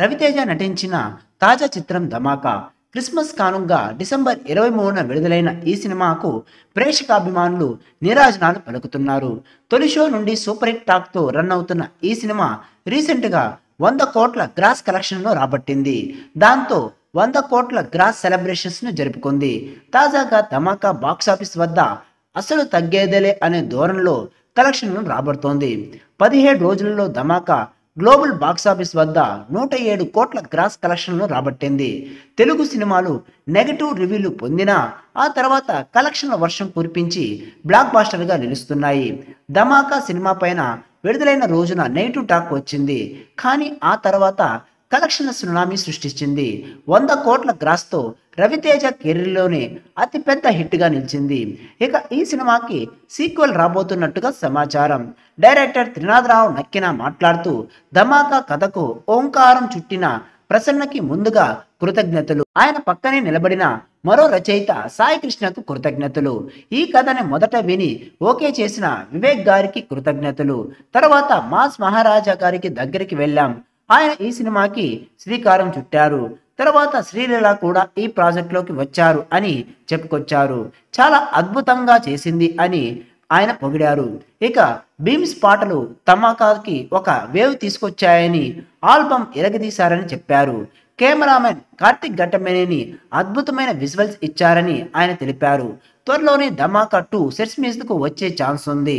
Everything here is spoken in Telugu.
రవితేజ నటించిన తాజా చిత్రం ధమాకా క్రిస్మస్ కానుగా డిసెంబర్ ఇరవై మూడున విడుదలైన ఈ సినిమాకు ప్రేక్షకాభిమానులు నీరాజనాలు పలుకుతున్నారు తొలి షో నుండి సూపర్ హిట్ టాక్తో రన్ అవుతున్న ఈ సినిమా రీసెంట్గా వంద కోట్ల గ్రాస్ కలెక్షన్లో రాబట్టింది దాంతో వంద కోట్ల గ్రాస్ సెలబ్రేషన్స్ను జరుపుకుంది తాజాగా ధమాకా బాక్సాఫీస్ వద్ద అసలు తగ్గేదేలే అనే ధోరణిలో కలెక్షన్లు రాబడుతోంది పదిహేడు రోజులలో ధమాకా గ్లోబల్ బాక్సాఫీస్ వద్ద నూట ఏడు కోట్ల గ్రాస్ కలెక్షన్లు రాబట్టింది తెలుగు సినిమాలు నెగటివ్ రివ్యూలు పొందినా ఆ తర్వాత కలెక్షన్ల వర్షం కురిపించి బ్లాక్ బాస్టర్గా నిలుస్తున్నాయి ధమాకా సినిమా పైన విడుదలైన రోజున నెగిటివ్ టాక్ వచ్చింది కానీ ఆ తర్వాత కలెక్షన్ల సునామీ సృష్టించింది వంద కోట్ల గ్రాస్తో రవితేజ కెరీర్లోనే అతిపెద్ద హిట్గా నిలిచింది ఇక ఈ సినిమాకి సీక్వెల్ రాబోతున్నట్టుగా సమాచారం డైరెక్టర్ త్రినాథరావు నక్కిన మాట్లాడుతూ ధమాకా కథకు ఓంకారం చుట్టిన ప్రసన్నకి ముందుగా కృతజ్ఞతలు ఆయన పక్కనే నిలబడిన మరో రచయిత సాయి కృష్ణకు కృతజ్ఞతలు ఈ కథని మొదట విని ఓకే చేసిన వివేక్ గారికి కృతజ్ఞతలు తర్వాత మాస్ మహారాజా గారికి దగ్గరికి వెళ్ళాం ఆయన ఈ సినిమాకి శ్రీకారం చుట్టారు తర్వాత శ్రీలీల కూడా ఈ ప్రాజెక్ట్లోకి వచ్చారు అని చెప్పుకొచ్చారు చాలా అద్భుతంగా చేసింది అని ఆయన పొగిడారు ఇక భీమ్స్ పాటలు తమాకాకి ఒక వేవ్ తీసుకొచ్చాయని ఆల్బమ్ ఇరగదీశారని చెప్పారు కెమెరామెన్ కార్తిక్ ఘట్టమేనేని అద్భుతమైన విజువల్స్ ఇచ్చారని ఆయన తెలిపారు త్వరలోనే ధమాకా టూ సెట్స్ మీదకు వచ్చే ఛాన్స్ ఉంది